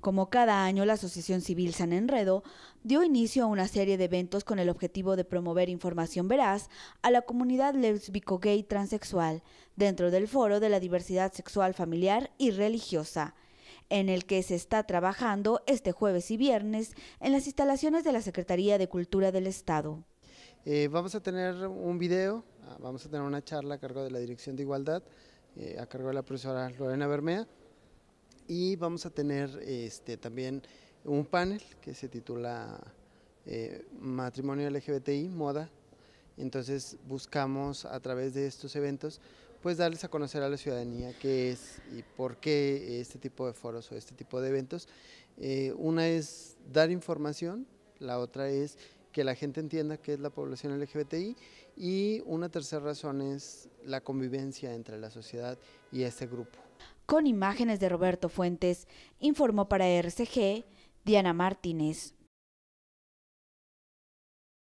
Como cada año, la Asociación Civil San Enredo dio inicio a una serie de eventos con el objetivo de promover información veraz a la comunidad lésbico-gay transexual dentro del foro de la diversidad sexual familiar y religiosa, en el que se está trabajando este jueves y viernes en las instalaciones de la Secretaría de Cultura del Estado. Eh, vamos a tener un video, ah, vamos a tener una charla a cargo de la Dirección de Igualdad, eh, a cargo de la profesora Lorena Bermea, y vamos a tener este, también un panel que se titula eh, Matrimonio LGBTI, Moda. Entonces buscamos a través de estos eventos pues darles a conocer a la ciudadanía qué es y por qué este tipo de foros o este tipo de eventos. Eh, una es dar información, la otra es que la gente entienda qué es la población LGBTI y una tercera razón es la convivencia entre la sociedad y este grupo. Con imágenes de Roberto Fuentes, informó para RCG Diana Martínez.